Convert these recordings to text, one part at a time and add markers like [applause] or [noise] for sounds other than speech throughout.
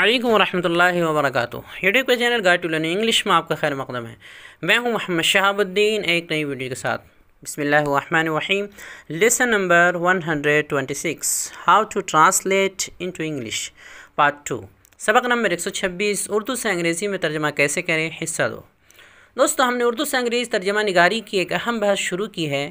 अल्लाम वरहमल वर्क यूट्यूब का channel guide to learning English में आपका खैर मकदम है मैं हूं मोहम्मद शहाबुद्दीन एक नई वीडियो के साथ बसमिल lesson number one hundred twenty six how to translate into English part two सबक नंबर एक सौ छब्बीस उर्दू से अंग्रेज़ी में तर्जमा कैसे करें हिस्सा दो दोस्तों हमने उर्दू से अंग्रेज़ तर्जमा निगारी की एक अहम बहस शुरू की है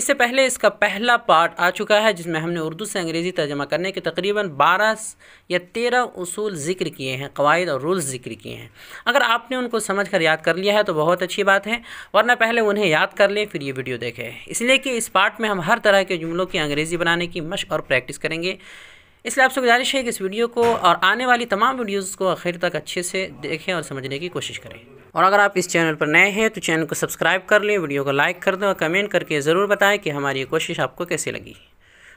इससे पहले इसका पहला पार्ट आ चुका है जिसमें हमने उर्दू से अंग्रेज़ी तर्जमा करने के तकरीबन 12 या 13 उसूल ज़िक्र किए हैं कवायद और रूल्स ज़िक्र किए हैं अगर आपने उनको समझ कर याद कर लिया है तो बहुत अच्छी बात है वरना पहले उन्हें याद कर लें फिर ये वीडियो देखें इसलिए कि इस पार्ट में हम हर तरह के जुमलों की अंग्रेज़ी बनाने की मश और प्रैक्टिस करेंगे इसलिए आपसे गुजारिश है कि इस वीडियो को और आने वाली तमाम वीडियोज़ को आखिर तक अच्छे से देखें और समझने की कोशिश करें और अगर आप इस चैनल पर नए हैं तो चैनल को सब्सक्राइब कर लें वीडियो को लाइक कर दें और कमेंट करके ज़रूर बताएं कि हमारी ये कोशिश आपको कैसे लगी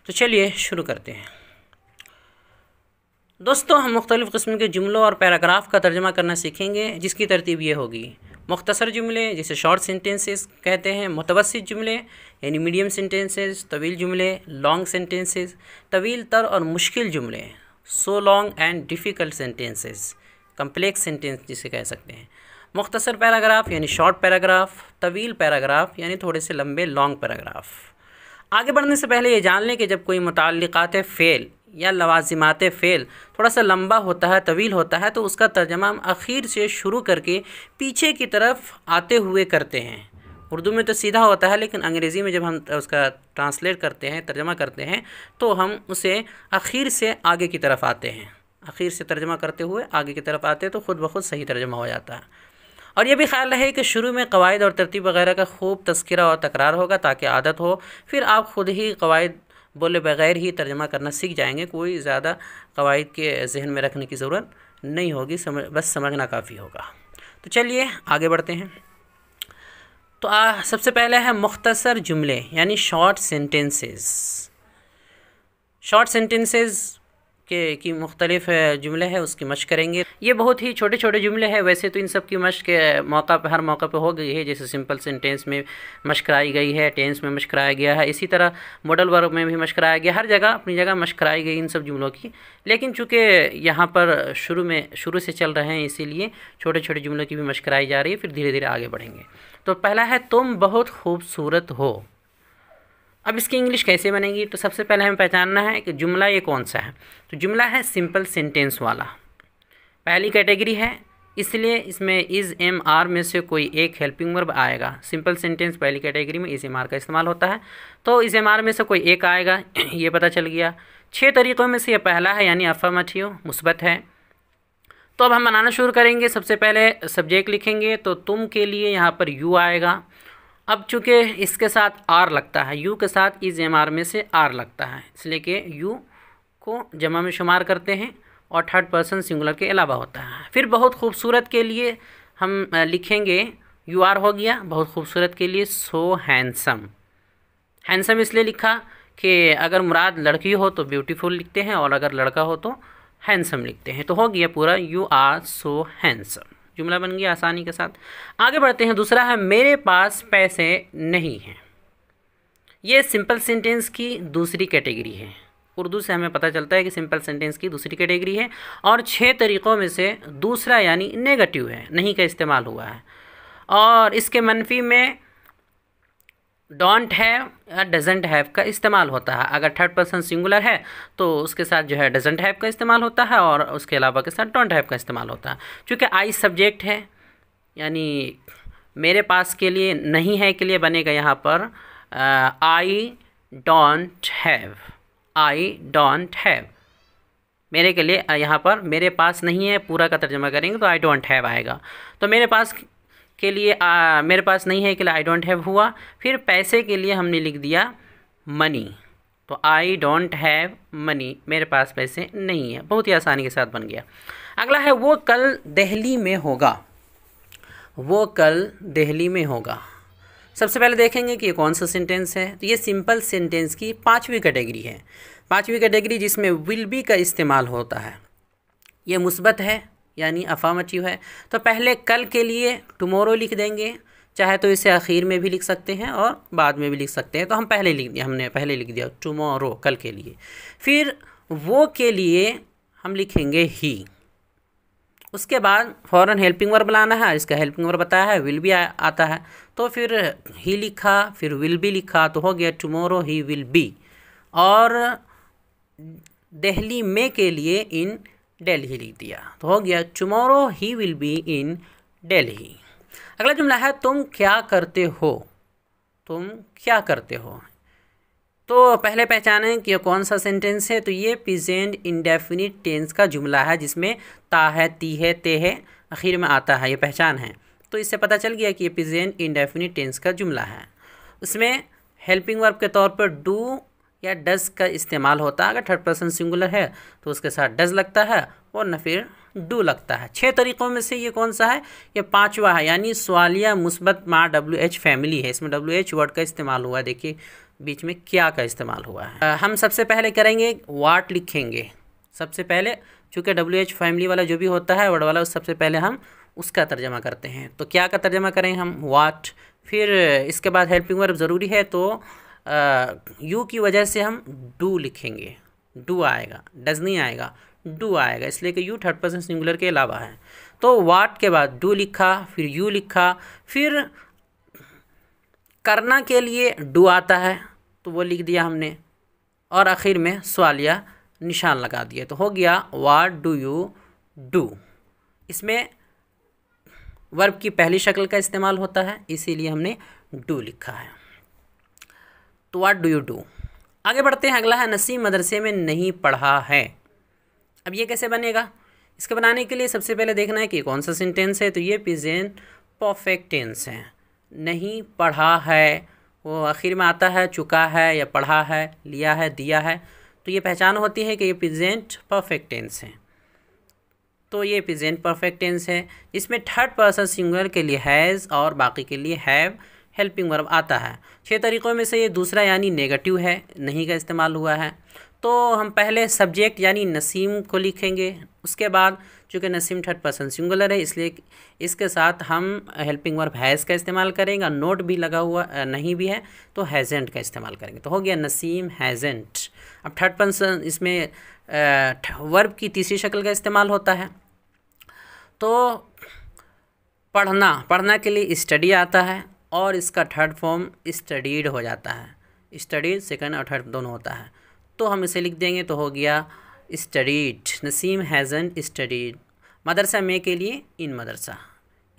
तो चलिए शुरू करते हैं दोस्तों हम मुख्तलिफ़ किस्म के जुमलों और पैराग्राफ का तर्जमा करना सीखेंगे जिसकी तरतीब ये होगी मुख्तसर जुमले जिसे शॉर्ट सेंटेंसेस कहते हैं मुतवसत जुमले यानी मीडियम सेंटेंसेस तवील जुमले लॉन्ग सेंटेंसेस तवील तर और मुश्किल जुमले so long and difficult sentences complex sentence जिसे कह सकते हैं मुख्तसर पैराग्राफ यानी शॉर्ट पैराग्राफ तवील पैराग्राफ यानी थोड़े से लंबे लॉन्ग पैराग्राफ आगे बढ़ने से पहले ये जान लें कि जब कोई मुतलक़ात फ़ेल या लवाजमात फ़ेल थोड़ा सा लंबा होता है तवील होता है तो उसका तर्जमा हम अखीर से शुरू करके पीछे की तरफ आते हुए करते हैं उर्दू में तो सीधा होता है लेकिन अंग्रेज़ी में जब हम उसका ट्रांसलेट करते हैं तर्जमा करते हैं तो हम उसे अखीर से आगे की तरफ आते हैं अखीर से तर्जमा करते हुए आगे की तरफ आते हैं तो ख़ुद ब खुद सही तर्जमा हो जाता है और यह भी ख्याल रहे कि शुरू में कवायद और तरतीब वगैरह का खूब तस्करा और तकरार होगा ताकि आदत हो फिर आप ख़ुद ही कवायद बोले बग़ैर ही तर्जमा करना सीख जाएंगे कोई ज़्यादा कवायद के जहन में रखने की ज़रूरत नहीं होगी समझ बस समझना काफ़ी होगा तो चलिए आगे बढ़ते हैं तो आ, सबसे पहले है मुख्तसर जुमले यानी शॉर्ट सेंटेंसेस शॉर्ट सेंटेंसेस के की मुख्तलिफ जुमले हैं उसकी मश करेंगे ये बहुत ही छोटे छोटे जुमले हैं वैसे तो इन सब की मश्क मौका पर हर मौका पर हो गई है जैसे सिंपल सेंटेंस में मश कराई गई है टेंस में मश कराया गया है इसी तरह मॉडल वर्क में भी मश कराया गया हर जगह अपनी जगह मश कराई गई इन सब जुमलों की लेकिन चूँकि यहाँ पर शुरू में शुरू से चल रहे हैं इसीलिए छोटे छोटे जुमलों की भी मश कराई जा रही है फिर धीरे धीरे आगे बढ़ेंगे तो पहला है तुम बहुत खूबसूरत हो अब इसकी इंग्लिश कैसे बनेगी तो सबसे पहले हमें पहचानना है कि जुमला ये कौन सा है तो जुमला है सिंपल सेंटेंस वाला पहली कैटेगरी है इसलिए इसमें इज़ एम आर में से कोई एक हेल्पिंग वर्ब आएगा सिंपल सेंटेंस पहली कैटेगरी में इज़ एम आर का इस्तेमाल होता है तो इज़ एम आर में से कोई एक आएगा [clears throat] ये पता चल गया छः तरीक़ों में से यह पहला है यानी अफर्मेटिव मुस्बत है तो अब हम बनाना शुरू करेंगे सबसे पहले सब्जेक्ट लिखेंगे तो तुम के लिए यहाँ पर यू आएगा अब चूँकि इसके साथ आर लगता है यू के साथ इस एम आर में से आर लगता है इसलिए कि यू को जमा में शुमार करते हैं और थर्ड पर्सन सिंगुलर के अलावा होता है फिर बहुत खूबसूरत के लिए हम लिखेंगे यू आर हो गया बहुत खूबसूरत के लिए सो हैंडसम हैंडसम इसलिए लिखा कि अगर मुराद लड़की हो तो ब्यूटीफुल लिखते हैं और अगर लड़का हो तो हैंडसम लिखते हैं तो हो गया पूरा यू आर सो हैंडसम जुमला बन गया आसानी के साथ आगे बढ़ते हैं दूसरा है मेरे पास पैसे नहीं हैं ये सिंपल सेंटेंस की दूसरी कैटेगरी है उर्दू से हमें पता चलता है कि सिंपल सेंटेंस की दूसरी कैटेगरी है और छः तरीक़ों में से दूसरा यानी नेगेटिव है नहीं का इस्तेमाल हुआ है और इसके मनफी में डोंट हैव या डजेंट हैव का इस्तेमाल होता है अगर थर्ड पर्सन सिंगुलर है तो उसके साथ जो है डजेंट हैव का इस्तेमाल होता है और उसके अलावा के साथ डोंट हैव का इस्तेमाल होता है चूँकि आई सब्जेक्ट है यानी मेरे पास के लिए नहीं है के लिए बनेगा यहाँ पर I don't have I don't have मेरे के लिए यहाँ पर मेरे पास नहीं है पूरा का तर्जमा करेंगे तो आई डोंट हैव आएगा तो मेरे पास के लिए आ, मेरे पास नहीं है कि आई डोंट हैव हुआ फिर पैसे के लिए हमने लिख दिया मनी तो आई डोंट हैव मनी मेरे पास पैसे नहीं है बहुत ही आसानी के साथ बन गया अगला है वो कल दिल्ली में होगा वो कल दिल्ली में होगा सबसे पहले देखेंगे कि ये कौन सा सेंटेंस है तो ये सिंपल सेंटेंस की पाँचवीं कैटेगरी है पाँचवीं कैटेगरी जिसमें विल बी का इस्तेमाल होता है ये मुस्बत है यानी अफाम है तो पहले कल के लिए टमोरो लिख देंगे चाहे तो इसे आखिर में भी लिख सकते हैं और बाद में भी लिख सकते हैं तो हम पहले लिख दिया हमने पहले लिख दिया टमोरो कल के लिए फिर वो के लिए हम लिखेंगे ही उसके बाद फ़ौरन हेल्पिंग वर्ब लाना है इसका हेल्पिंग वर्ब बताया है विल भी आ, आता है तो फिर ही लिखा फिर विल भी लिखा तो हो गया टमोरो ही विल बी और दहली में के लिए इन दिल्ली लिख दिया तो हो गया tomorrow he will be in Delhi अगला जुमला है तुम क्या करते हो तुम क्या करते हो तो पहले पहचाने कि यह कौन सा सेंटेंस है तो ये प्रेजेंट इंडेफिनिट टेंस का जुमला है जिसमें ता है ती है ते है आखिर में आता है ये पहचान है तो इससे पता चल गया कि ये प्रेजेंट इंडेफिनिट टेंस का जुमला है उसमें हेल्पिंग वर्ब के तौर पर डू या डज का इस्तेमाल होता है अगर थर्ड पर्सन सिंगुलर है तो उसके साथ डज लगता है और न फिर डू लगता है छः तरीक़ों में से ये कौन सा है ये पांचवा है यानी सवालिया मुस्बत माँ डब्ल्यू एच फैमिली है इसमें डब्ल्यू एच वर्ड का इस्तेमाल हुआ है देखिए बीच में क्या का इस्तेमाल हुआ है हम सबसे पहले करेंगे वाट लिखेंगे सबसे पहले चूँकि डब्ल्यू एच फैमिली वाला जो भी होता है वर्ड वाला उस सबसे पहले हम उसका तर्जमा करते हैं तो क्या का तर्जमा करें हम वाट फिर इसके बाद हेल्पिंग वर्ब ज़रूरी है तो यू की वजह से हम डू लिखेंगे डू आएगा डज नहीं आएगा डू आएगा इसलिए कि यू थर्ड पर्सन सिंगुलर के अलावा है तो वाट के बाद डू लिखा फिर यू लिखा फिर करना के लिए डू आता है तो वो लिख दिया हमने और आखिर में सवालिया निशान लगा दिया तो हो गया वाट डू यू डू इसमें वर्ब की पहली शक्ल का इस्तेमाल होता है इसीलिए हमने डू लिखा है तो वाट डू यू डू आगे बढ़ते हैं अगला है नसीम मदरसे में नहीं पढ़ा है अब ये कैसे बनेगा इसके बनाने के लिए सबसे पहले देखना है कि कौन सा सेंटेंस है तो ये पिजेन परफेक्ट टेंस है नहीं पढ़ा है वो आखिर में आता है चुका है या पढ़ा है लिया है दिया है तो ये पहचान होती है कि ये प्रेजेंट परफेक्ट टेंस है तो ये प्रेजेंट परफेक्ट टेंस है इसमें थर्ड पर्सन सिंगुलर के लिए हैज़ और बाकी के लिए हैव हेल्पिंग वर्ब आता है छः तरीक़ों में से ये दूसरा यानी नेगेटिव है नहीं का इस्तेमाल हुआ है तो हम पहले सब्जेक्ट यानी नसीम को लिखेंगे उसके बाद चूँकि नसीम थर्ड पर्सन सिंगुलर है इसलिए इसके साथ हम हेल्पिंग वर्ब हैज़ का इस्तेमाल करेंगे नोट भी लगा हुआ नहीं भी है तो हैजेंट का इस्तेमाल करेंगे तो हो गया नसीम हैजेंट अब थर्ड पर्सन इसमें वर्ब की तीसरी शक्ल का इस्तेमाल होता है तो पढ़ना पढ़ना के लिए स्टडी आता है और इसका थर्ड फॉर्म स्टडीड हो जाता है स्टडीड सेकेंड और थर्ड दोनों होता है तो हम इसे लिख देंगे तो हो गया स्टडीड नसीम हैज़न स्टडीड मदरसा में के लिए इन मदरसा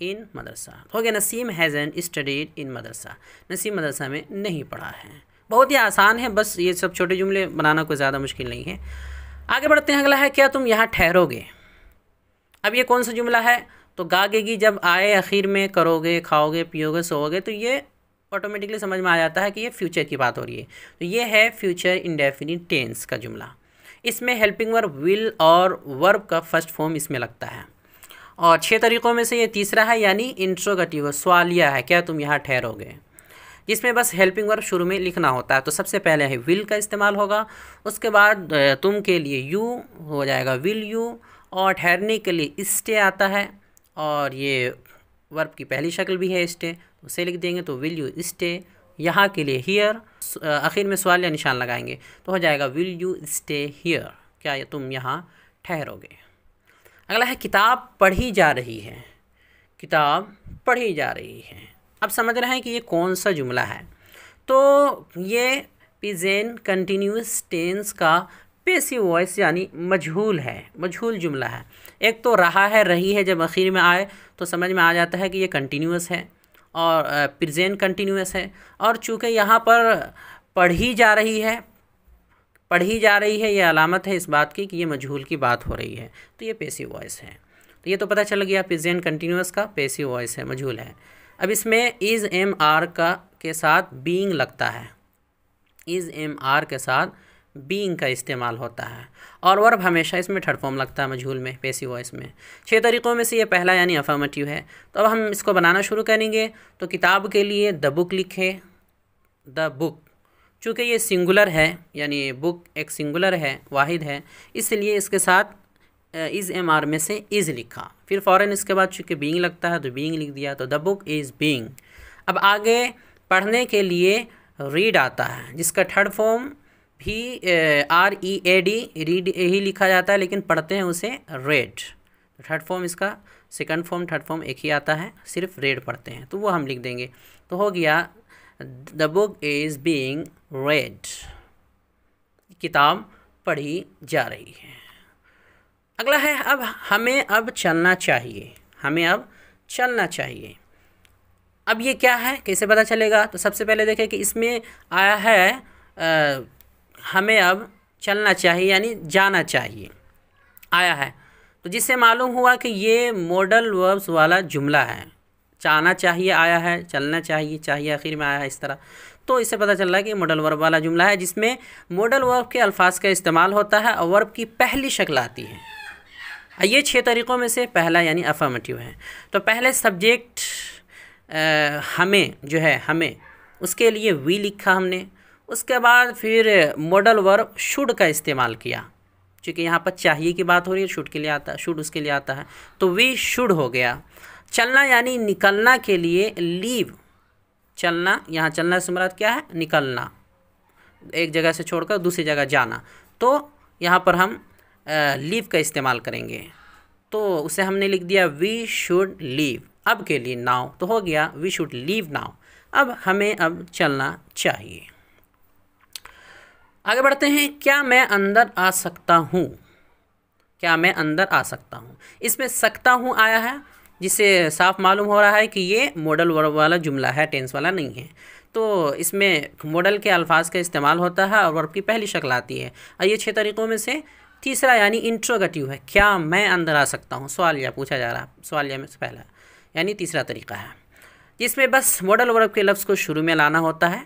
इन मदरसा हो गया Naseem hasn't studied in madrasa Naseem मदरसा में नहीं पढ़ा है बहुत ही आसान है बस ये सब छोटे जुमले बनाना कोई ज़्यादा मुश्किल नहीं है आगे बढ़ते हैं अगला है क्या तुम यहाँ ठहरोगे अब ये कौन सा जुमला है तो गागे की जब आए आखिर में करोगे खाओगे पियोगे सोओगे तो ये ऑटोमेटिकली समझ में आ जाता है कि ये फ्यूचर की बात हो रही है तो ये है फ्यूचर इंडेफिनिट टेंस का जुमला इसमें हेल्पिंग वर्ब विल और वर्ब का फर्स्ट फॉर्म इसमें लगता है और छः तरीक़ों में से ये तीसरा है यानी इंट्रोगटिव सवालिया है क्या तुम यहाँ ठहरोगे जिसमें बस हेल्पिंग वर्ब शुरू में लिखना होता है तो सबसे पहले है विल का इस्तेमाल होगा उसके बाद तुम के लिए यू हो जाएगा विल यू और ठहरने के लिए इस्टे आता है और ये वर्ब की पहली शक्ल भी है स्टे तो उसे लिख देंगे तो विल यू स्टे यहाँ के लिए हीयर आखिर में सवाल या निशान लगाएंगे तो हो जाएगा विल यू स्टे हीयर क्या ये तुम यहाँ ठहरोगे अगला है किताब पढ़ी जा रही है किताब पढ़ी जा रही है अब समझ रहे हैं कि ये कौन सा जुमला है तो ये पिजेन कंटिन्यूस टेंस का पेसी वॉइस यानी मजहूल है मजहूल जुमला है एक तो रहा है रही है जब आखिर में आए तो समझ में आ जाता है कि ये कंटिन्यूस है और प्रजेंट कंटिन्यूस है और चूँकि यहाँ पर पढ़ी जा रही है पढ़ी जा रही है ये अलामत है इस बात की कि ये मजहूल की बात हो रही है तो ये पेसिव वॉइस है तो ये तो पता चल गया प्रजेंट कंटिन्यूस का पेसिव वॉइस है मजहूल है अब इसमें इज़ एम आर का के साथ बींग लगता है इज़ एम आर के साथ बींग का इस्तेमाल होता है और वर्ब हमेशा इसमें थर्ड फॉर्म लगता है मझूल में पेसी वॉइस में छः तरीक़ों में से ये पहला यानी अफर्मेटिव है तो अब हम इसको बनाना शुरू करेंगे तो किताब के लिए द बुक लिखे द बुक चूँकि ये सिंगुलर है यानी बुक एक सिंगुलर है वाहिद है इसलिए इसके साथ इज़ एम आर में से इज़ लिखा फिर फ़ौरन इसके बाद चूँकि बींग लगता है तो बींग लिख दिया तो द बुक इज़ बींग अब आगे पढ़ने के लिए रीड आता है जिसका थर्ड फॉर्म भी R E A D read e, ही लिखा जाता है लेकिन पढ़ते हैं उसे रेड थर्ड फॉर्म इसका सेकंड फॉर्म थर्ड फॉर्म एक ही आता है सिर्फ रेड पढ़ते हैं तो वो हम लिख देंगे तो हो गया the book is being read किताब पढ़ी जा रही है अगला है अब हमें अब चलना चाहिए हमें अब चलना चाहिए अब ये क्या है कैसे पता चलेगा तो सबसे पहले देखें कि इसमें आया है आ, हमें अब चलना चाहिए यानी जाना चाहिए आया है तो जिससे मालूम हुआ कि ये मॉडल वर्ब्स वाला जुमला है चाहना चाहिए आया है चलना चाहिए चाहिए आखिर में आया है इस तरह तो इससे पता चल रहा है कि मॉडल वर्ब वाला जुमला है जिसमें मॉडल वर्ब के अल्फाज का इस्तेमाल होता है और वर्ब की पहली शक्ल आती है ये छः तरीक़ों में से पहला यानी अफर्मेटिव है तो पहले सब्जेक्ट आ, हमें जो है हमें उसके लिए वी लिखा हमने उसके बाद फिर मॉडल वर्ब शुड का इस्तेमाल किया चूँकि यहाँ पर चाहिए की बात हो रही है शुड के लिए आता है शुड उसके लिए आता है तो वी शुड हो गया चलना यानी निकलना के लिए लीव चलना यहाँ चलना से मुराद क्या है निकलना एक जगह से छोड़कर दूसरी जगह जाना तो यहाँ पर हम लीव का इस्तेमाल करेंगे तो उसे हमने लिख दिया वी शुड लीव अब के लिए नाव तो हो गया वी शुड लीव नाव अब हमें अब चलना चाहिए आगे बढ़ते हैं क्या मैं अंदर आ सकता हूँ क्या मैं अंदर आ सकता हूँ इसमें सकता हूँ आया है जिससे साफ मालूम हो रहा है कि ये मॉडल वर्ब वाला जुमला है टेंस वाला नहीं है तो इसमें मॉडल के अल्फाज का इस्तेमाल होता है और वर्ब की पहली शक्ल आती है और ये छः तरीक़ों में से तीसरा यानी इंट्रोगेटिव है क्या मैं अंदर आ सकता हूँ सवाल यह पूछा जा रहा है सवाल यह में से पहला यानी तीसरा तरीका है जिसमें बस मॉडल वर्ब के लफ्ज़ को शुरू में लाना होता है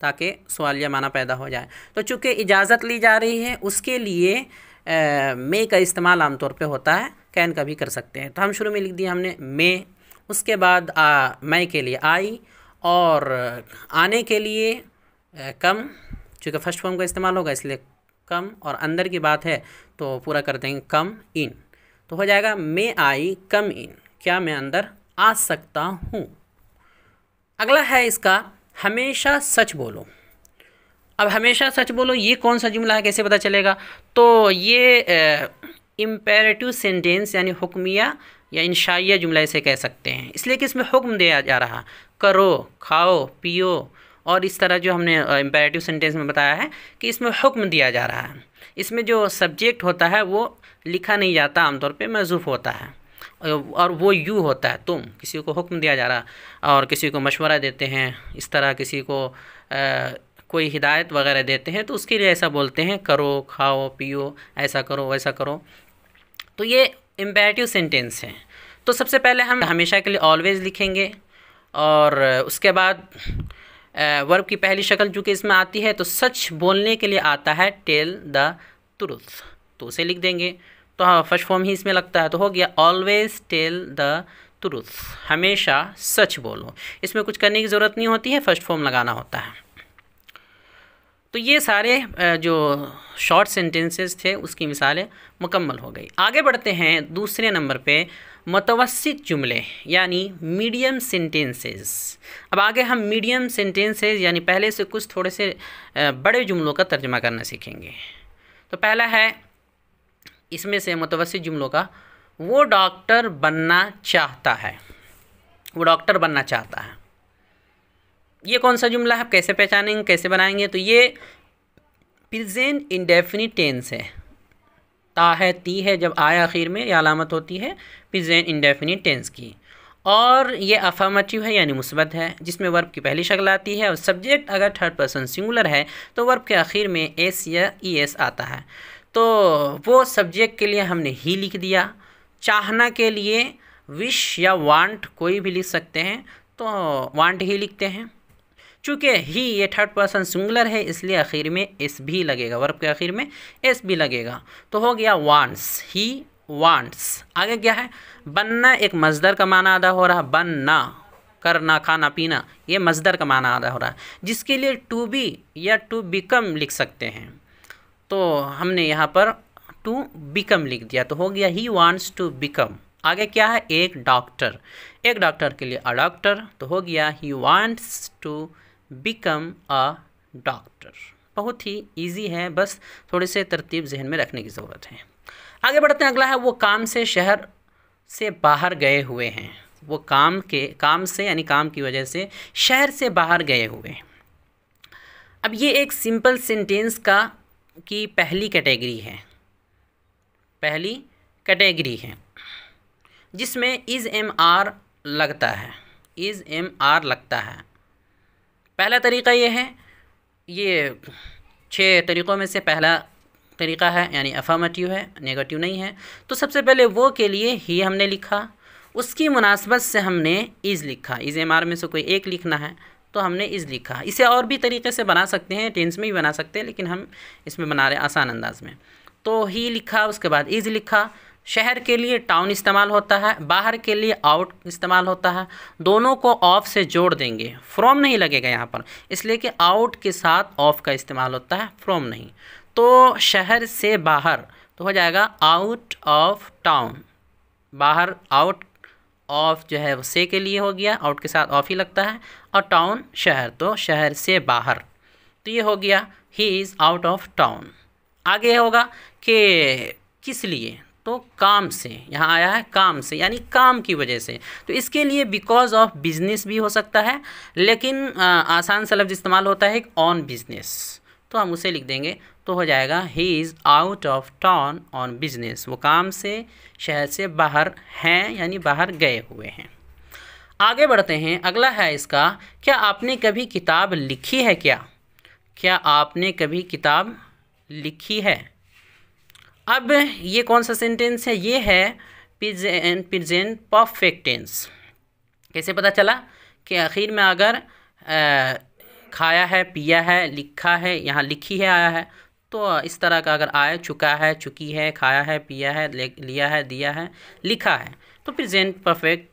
ताकि सवालिया माना पैदा हो जाए तो चूँकि इजाज़त ली जा रही है उसके लिए मे का इस्तेमाल आमतौर पे होता है कैन का भी कर सकते हैं तो हम शुरू में लिख दिया हमने मे उसके बाद मई के लिए आई और आने के लिए आ, कम चूँकि फर्स्ट फॉर्म का इस्तेमाल होगा इसलिए कम और अंदर की बात है तो पूरा कर देंगे कम इन तो हो जाएगा मे आई कम इन क्या मैं अंदर आ सकता हूँ अगला है इसका हमेशा सच बोलो अब हमेशा सच बोलो ये कौन सा जुमला है कैसे पता चलेगा तो ये इम्पेरेटिव सेंटेंस यानी हुक्मिया या इंशाइया जुमला इसे कह सकते हैं इसलिए कि इसमें हुक्म दिया जा रहा करो खाओ पियो और इस तरह जो हमने इम्पेरेटिव सेंटेंस में बताया है कि इसमें हुक्म दिया जा रहा है इसमें जो सब्जेक्ट होता है वो लिखा नहीं जाता आमतौर पे महजूफ़ होता है और वो यू होता है तुम किसी को हुक्म दिया जा रहा और किसी को मशवरा देते हैं इस तरह किसी को आ, कोई हिदायत वगैरह देते हैं तो उसके लिए ऐसा बोलते हैं करो खाओ पियो ऐसा करो वैसा करो तो ये इम्पेटिव सेंटेंस हैं तो सबसे पहले हम हमेशा के लिए ऑलवेज़ लिखेंगे और उसके बाद वर्ब की पहली शक्ल चूँकि इसमें आती है तो सच बोलने के लिए आता है टेल द ट्रुथ तो उसे लिख देंगे तो हाँ फर्स्ट फॉर्म ही इसमें लगता है तो हो गया ऑलवेज टेल द ट्रूथ हमेशा सच बोलो इसमें कुछ करने की ज़रूरत नहीं होती है फर्स्ट फॉर्म लगाना होता है तो ये सारे जो शॉर्ट सेंटेंसेस थे उसकी मिसालें मुकम्मल हो गई आगे बढ़ते हैं दूसरे नंबर पे मतवसित जुमले यानी मीडियम सेंटेंसेस अब आगे हम मीडियम सेंटेंसेस यानी पहले से कुछ थोड़े से बड़े जुमलों का तर्जमा करना सीखेंगे तो पहला है इसमें से मुतवस जुमलों का वो डॉक्टर बनना चाहता है वो डॉक्टर बनना चाहता है ये कौन सा जुमला है आप कैसे पहचानेंगे कैसे बनाएंगे तो ये प्रेजेंट इंडेफिनिट टेंस है ता है ती है जब आया आखिर में यह अलामत होती है प्रेजेंट इंडेफिनिट टेंस की और ये अफर्मेटिव है यानी मुस्बत है जिसमें वर्ब की पहली शक्ल आती है और सब्जेक्ट अगर थर्ड पर्सन सिंगुलर है तो वर्ब के आखिर में एस या ई एस आता है तो वो सब्जेक्ट के लिए हमने ही लिख दिया चाहना के लिए विश या वांट कोई भी लिख सकते हैं तो वांट ही लिखते हैं चूँकि ही ये थर्ड पर्सन सिंगुलर है इसलिए आखिर में एस भी लगेगा वर्ब के आखिर में एस भी लगेगा तो हो गया वांट्स ही वांट्स आगे क्या है बनना एक मजदर का माना अदा हो रहा बनना करना खाना पीना ये मजदर का माना अदा हो रहा है जिसके लिए टू बी या टू बिकम लिख सकते हैं तो हमने यहाँ पर टू बिकम लिख दिया तो हो गया ही वांट्स टू बिकम आगे क्या है एक डॉक्टर एक डॉक्टर के लिए अ डॉक्टर तो हो गया he wants to become a doctor बहुत ही इजी है बस थोड़े से तरतीब जहन में रखने की ज़रूरत है आगे बढ़ते हैं अगला है वो काम से शहर से बाहर गए हुए हैं वो काम के काम से यानी काम की वजह से शहर से बाहर गए हुए हैं अब ये एक सिंपल सेंटेंस का की पहली कैटेगरी है पहली कैटेगरी है जिसमें इज़ एम आर लगता है इज़ एम आर लगता है पहला तरीका ये है ये छः तरीक़ों में से पहला तरीका है यानी अफामटिव है नेगेटिव नहीं है तो सबसे पहले वो के लिए ही हमने लिखा उसकी मुनासबत से हमने इज़ लिखा इज़ एम आर में से कोई एक लिखना है तो हमने इज़ लिखा इसे और भी तरीके से बना सकते हैं टेंस में भी बना सकते हैं लेकिन हम इसमें बना रहे हैं आसान अंदाज में तो ही लिखा उसके बाद इज़ लिखा शहर के लिए टाउन इस्तेमाल होता है बाहर के लिए आउट इस्तेमाल होता है दोनों को ऑफ से जोड़ देंगे फ्रॉम नहीं लगेगा यहाँ पर इसलिए कि आउट के साथ ऑफ का इस्तेमाल होता है फ्रॉम नहीं तो शहर से बाहर तो हो जाएगा आउट ऑफ टाउन बाहर आउट ऑफ जो है वो से के लिए हो गया आउट के साथ ऑफ ही लगता है और टाउन शहर तो शहर से बाहर तो ये हो गया he is out of town आगे होगा कि किस लिए तो काम से यहाँ आया है काम से यानी काम की वजह से तो इसके लिए बिकॉज ऑफ बिजनेस भी हो सकता है लेकिन आ, आसान सा लफ्ज़ इस्तेमाल होता है ऑन बिजनेस तो हम उसे लिख देंगे तो हो जाएगा he is out of town on business वो काम से शहर से बाहर हैं यानी बाहर गए हुए हैं आगे बढ़ते हैं अगला है इसका क्या आपने कभी किताब लिखी है क्या क्या आपने कभी किताब लिखी है अब ये कौन सा सेंटेंस है ये है पिजेंट पिजेंट परफेक्ट टेंस कैसे पता चला कि आखिर में अगर खाया है पिया है लिखा है यहाँ लिखी है आया है तो इस तरह का अगर आया चुका है चुकी है खाया है पिया है लिया है दिया है लिखा है तो फिर जेन परफेक्ट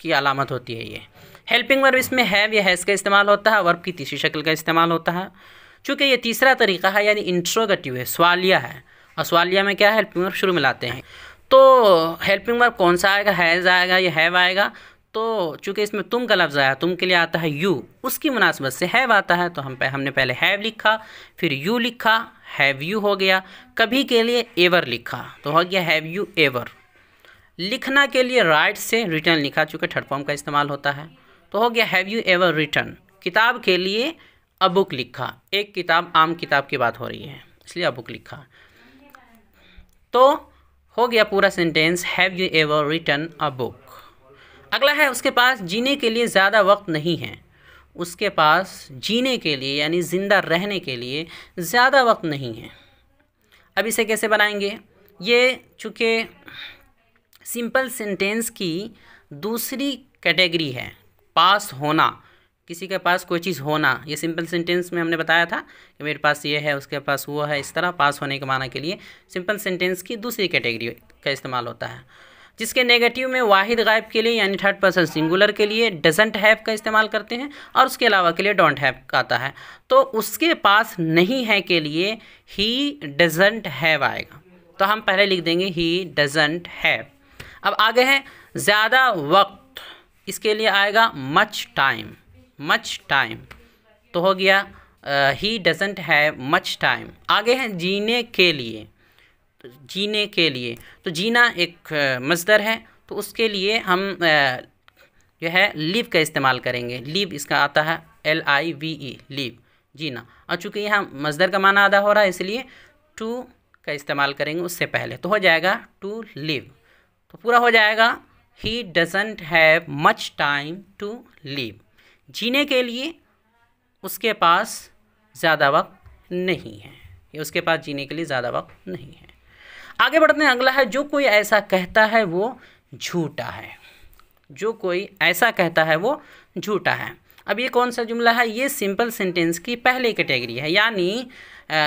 की अलामत होती है ये हेल्पिंग वर्ब इसमें हैव या हैज़ का इस्तेमाल होता है वर्ब की तीसरी शक्ल का इस्तेमाल होता है चूँकि ये तीसरा तरीका है यानी इंट्रोगेटिव है सवालिया है और सवालिया में क्या है हेल्पिंग वर्ब शुरू में लाते हैं तो हेल्पिंग वर्ब कौन सा आएगा हैज़ आएगा या हैव आएगा तो चूँकि इसमें तुम का लफ्ज़ आया तुम के लिए आता है यू उसकी मुनासबत से हैव आता है तो हम पे, हमने पहले हैव लिखा फिर यू लिखा हैव यू हो गया कभी के लिए एवर लिखा तो हो गया हैव यू एवर लिखना के लिए राइट से रिटर्न लिखा चूँकि थर्ड फॉर्म का इस्तेमाल होता है तो हो गया हैव यू एवर रिटर्न किताब के लिए अ बुक लिखा एक किताब आम किताब की बात हो रही है इसलिए अ बुक लिखा तो हो गया पूरा sentence have you ever return a book अगला है उसके पास जीने के लिए ज़्यादा वक्त नहीं है उसके पास जीने के लिए यानी ज़िंदा रहने के लिए ज़्यादा वक्त नहीं है अब इसे कैसे बनाएंगे ये चूँकि सिंपल सेंटेंस की दूसरी कैटेगरी है पास होना किसी के पास कोई चीज़ होना ये सिंपल सेंटेंस में हमने बताया था कि मेरे पास ये है उसके पास वो है इस तरह पास होने के माना के लिए सिंपल सेंटेंस की दूसरी कैटेगरी का इस्तेमाल होता है जिसके नेगेटिव में वाहिद गायब के लिए यानी थर्ड पर्सन सिंगुलर के लिए डजेंट हैव का इस्तेमाल करते हैं और उसके अलावा के लिए डोंट हैव का आता है तो उसके पास नहीं है के लिए ही डजेंट हैव आएगा तो हम पहले लिख देंगे ही डजेंट हैव अब आगे है ज़्यादा वक्त इसके लिए आएगा मच टाइम मच टाइम तो हो गया he doesn't have much time आगे है जीने के लिए जीने के लिए तो जीना एक मजदर है तो उसके लिए हम जो है लिव का इस्तेमाल करेंगे लिव इसका आता है L I V E live जीना और चूँकि यहाँ मजदर का माना आधा हो रहा है इसलिए टू का इस्तेमाल करेंगे उससे पहले तो हो जाएगा टू लिव तो पूरा हो जाएगा he doesn't have much time to live जीने के लिए उसके पास ज़्यादा वक्त नहीं है उसके पास जीने के लिए ज़्यादा वक्त नहीं है आगे बढ़ते हैं अगला है जो कोई ऐसा कहता है वो झूठा है जो कोई ऐसा कहता है वो झूठा है अब ये कौन सा जुमला है ये सिंपल सेंटेंस की पहली कैटेगरी है यानी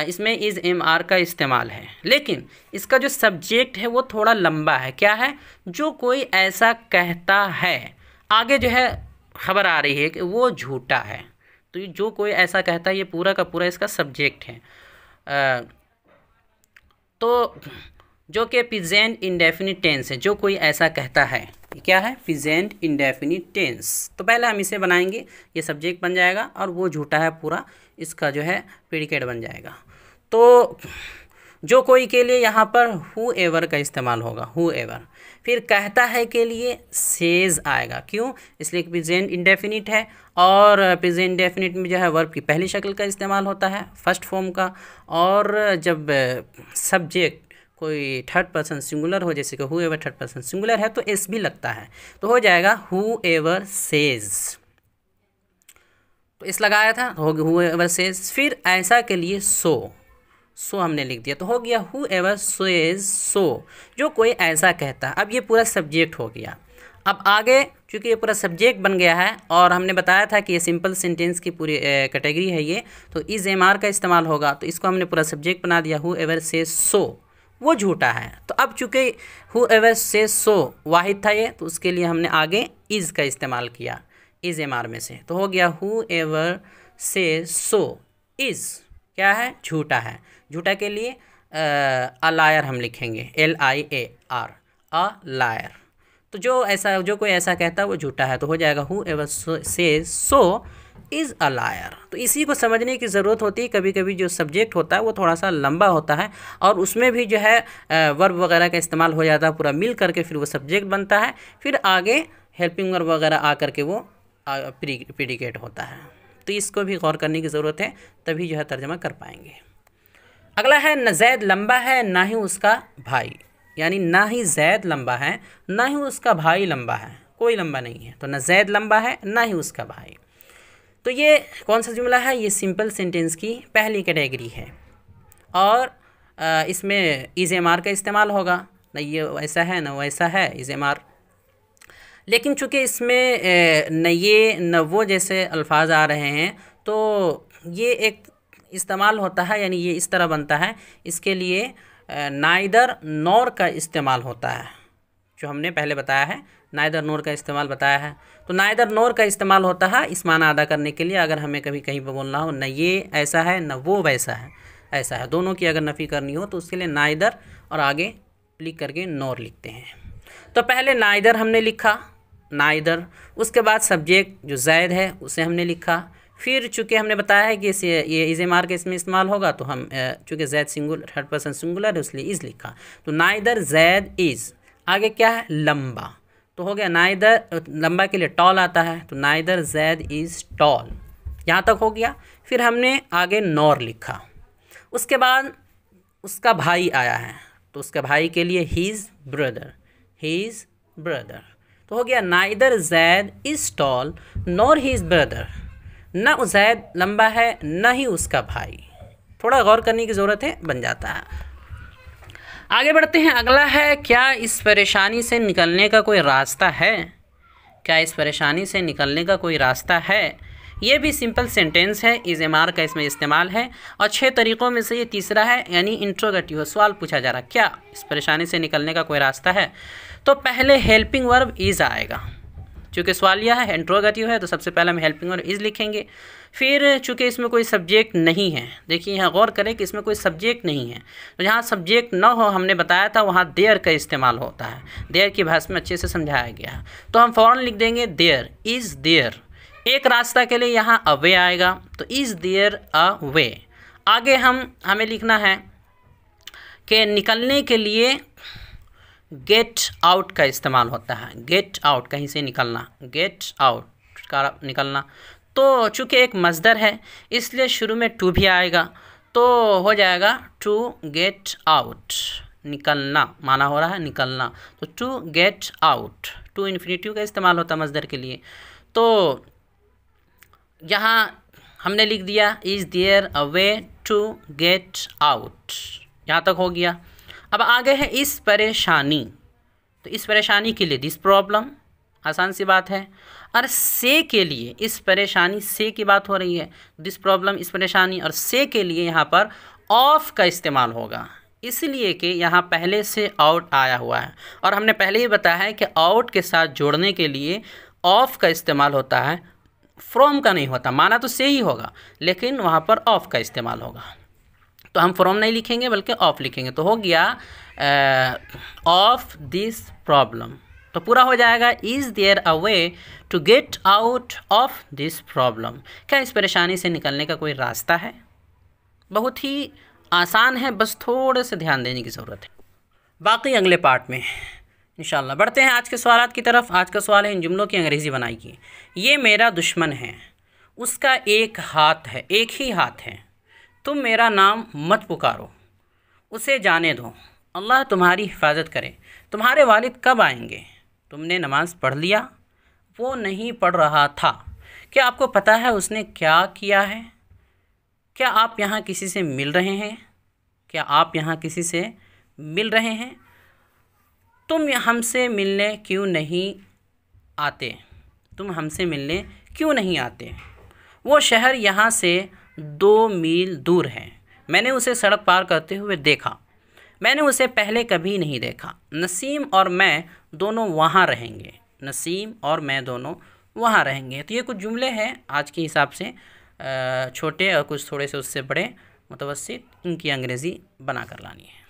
इसमें इज़ एम आर का इस्तेमाल है लेकिन इसका जो सब्जेक्ट है वो थोड़ा लंबा है क्या है जो कोई ऐसा कहता है आगे जो है खबर आ रही है कि वो झूठा है तो जो कोई ऐसा कहता है ये पूरा का पूरा इसका सब्जेक्ट है आ, तो जो कि प्रजेंट इंडेफिनिट टेंस है जो कोई ऐसा कहता है क्या है प्रजेंट इंडेफिनिट टेंस तो पहले हम इसे बनाएंगे ये सब्जेक्ट बन जाएगा और वो झूठा है पूरा इसका जो है प्रिडिकेट बन जाएगा तो जो कोई के लिए यहाँ पर हु एवर का इस्तेमाल होगा हु एवर फिर कहता है के लिए सेज आएगा क्यों इसलिए प्रजेंट इंडेफिनिट है और प्रजेंट इंडेफिनिट में जो है वर्ब की पहली शक्ल का इस्तेमाल होता है फर्स्ट फॉर्म का और जब सब्जेक्ट कोई थर्ड पर्सन सिंगुलर हो जैसे कि whoever third person singular है तो एस भी लगता है तो हो जाएगा हु एवर सेज तो इस लगाया था तो हो गया हु एवर सेज फिर ऐसा के लिए सो सो हमने लिख दिया तो हो गया हु एवर सेज सो जो कोई ऐसा कहता है अब ये पूरा सब्जेक्ट हो गया अब आगे चूँकि ये पूरा सब्जेक्ट बन गया है और हमने बताया था कि ये सिंपल सेंटेंस की पूरी कैटेगरी है ये तो इज़ एम आर का इस्तेमाल होगा तो इसको हमने पूरा सब्जेक्ट बना दिया हु एवर से सो वो झूठा है तो अब चूँकि हु एवर से सो वाहिद था ये तो उसके लिए हमने आगे इज़ का इस्तेमाल किया इज़ एम आर में से तो हो गया हु एवर से सो इज़ क्या है झूठा है झूठा के लिए अ लायर हम लिखेंगे L I A R a liar तो जो ऐसा जो कोई ऐसा कहता है वो झूठा है तो हो जाएगा हु एवर से सो इज़ अ लायर तो इसी को समझने की ज़रूरत होती है कभी कभी जो सब्जेक्ट होता है वो थोड़ा सा लंबा होता है और उसमें भी जो है वर्ब वगैरह का इस्तेमाल हो जाता है पूरा मिल करके फिर वो सब्जेक्ट बनता है फिर आगे हेल्पिंग वर्ब वगैरह आ करके वो प्रीडिकेट होता है तो इसको भी गौर करने की ज़रूरत है तभी जो है तर्जमा कर पाएंगे अगला है न जैद लंबा है ना ही उसका भाई यानी ना ही जैद लंबा है ना ही उसका भाई लंबा है कोई लंबा नहीं है तो न जैद लंबा है ना ही उसका भाई तो ये कौन सा जुमला है ये सिंपल सेंटेंस की पहली कैटेगरी है और इसमें इज एम आर का इस्तेमाल होगा ना ये वैसा है न वैसा है इज एम आर लेकिन चूँकि इसमें न ये न वो जैसे अल्फाज आ रहे हैं तो ये एक इस्तेमाल होता है यानी ये इस तरह बनता है इसके लिए नाइदर नौर का इस्तेमाल होता है जो हमने पहले बताया है नायदर नोर का इस्तेमाल बताया है तो नायदर नोर का इस्तेमाल होता है इस माना अदा करने के लिए अगर हमें कभी कहीं पर बोलना हो न ये ऐसा है न वो वैसा है ऐसा है दोनों की अगर नफ़ी करनी हो तो उसके लिए नायदर और आगे लिख करके नोर लिखते हैं तो पहले नायदर हमने लिखा नायदर उसके बाद सब्जेक्ट जो जैद है उसे हमने लिखा फिर चूँकि हमने बताया है कि इसे ये इज़े के इसमें इस्तेमाल होगा तो हम चूँकि Zaid singular third person singular है इसलिए इज़ लिखा तो नाइदर जैद इज़ आगे क्या है लंबा तो हो गया नाइदर लंबा के लिए टॉल आता है तो नाइदर जैद इज़ टॉल यहाँ तक हो गया फिर हमने आगे नौर लिखा उसके बाद उसका भाई आया है तो उसके भाई के लिए हीज़ ब्रदर हीज़ ब्रदर तो हो गया neither Zaid is tall nor his brother न जैद लंबा है न ही उसका भाई थोड़ा गौर करने की ज़रूरत है बन जाता है आगे बढ़ते हैं अगला है क्या इस परेशानी से निकलने का कोई रास्ता है क्या इस परेशानी से निकलने का कोई रास्ता है ये भी सिंपल सेंटेंस है इज एम आर का इसमें इस्तेमाल है और छः तरीक़ों में से ये तीसरा है यानी इंट्रोगेटिव सवाल पूछा जा रहा क्या इस परेशानी से निकलने का कोई रास्ता है तो पहले हेल्पिंग वर्ब इज़ आएगा चूँकि सवाल यह है इंट्रोगेटिव है तो सबसे पहले हम हेल्पिंग वर्ब इज़ लिखेंगे फिर चूँकि इसमें कोई सब्जेक्ट नहीं है देखिए यहाँ गौर करें कि इसमें कोई सब्जेक्ट नहीं है तो जहाँ सब्जेक्ट ना हो हमने बताया था वहाँ देयर का इस्तेमाल होता है देयर की भाषा में अच्छे से समझाया गया है तो हम फ़ौरन लिख देंगे देयर इज़ देयर एक रास्ता के लिए यहाँ अ वे आएगा तो इज़ देयर अ वे आगे हम हमें लिखना है कि निकलने के लिए गेट आउट का इस्तेमाल होता है गेट आउट कहीं से निकलना गेट आउट का निकलना तो चूँकि एक मजदर है इसलिए शुरू में टू भी आएगा तो हो जाएगा टू गेट आउट निकलना माना हो रहा है निकलना तो to get out to infinitive का इस्तेमाल होता मजदर के लिए तो यहाँ हमने लिख दिया is there a way to get out यहाँ तक हो गया अब आगे है इस परेशानी तो इस परेशानी के लिए दिस प्रॉब्लम आसान सी बात है और से के लिए इस परेशानी से की बात हो रही है दिस प्रॉब्लम इस परेशानी और से के लिए यहाँ पर ऑफ का इस्तेमाल होगा इसलिए कि यहाँ पहले से आउट आया हुआ है और हमने पहले ही बताया है कि आउट के साथ जोड़ने के लिए ऑफ का इस्तेमाल होता है फ्रॉम का नहीं होता माना तो से ही होगा लेकिन वहाँ पर ऑफ का इस्तेमाल होगा तो हम फ्रॉम नहीं लिखेंगे बल्कि ऑफ लिखेंगे तो हो गया ऑफ दिस प्रॉब्लम तो पूरा हो जाएगा is there a way to get out of this problem क्या इस परेशानी से निकलने का कोई रास्ता है बहुत ही आसान है बस थोड़े से ध्यान देने की ज़रूरत है बाकी अगले पार्ट में इन बढ़ते हैं आज के सवाल की तरफ आज का सवाल है इन जुमलों की अंग्रेज़ी बनाई की ये मेरा दुश्मन है उसका एक हाथ है एक ही हाथ है तुम मेरा नाम मत पुकारो उसे जाने दो अल्लाह तुम्हारी हिफाजत करे तुम्हारे वालिद कब आएंगे तुमने नमाज़ पढ़ लिया वो नहीं पढ़ रहा था क्या आपको पता है उसने क्या किया है क्या आप यहाँ किसी से मिल रहे हैं क्या आप यहाँ किसी से मिल रहे हैं तुम हमसे मिलने क्यों नहीं आते तुम हमसे मिलने क्यों नहीं आते वो शहर यहाँ से दो मील दूर है मैंने उसे सड़क पार करते हुए देखा मैंने उसे पहले कभी नहीं देखा नसीम और मैं दोनों वहाँ रहेंगे नसीम और मैं दोनों वहाँ रहेंगे तो ये कुछ जुमले हैं आज के हिसाब से छोटे और कुछ थोड़े से उससे बड़े मुतवसित इनकी अंग्रेज़ी बना कर लानी है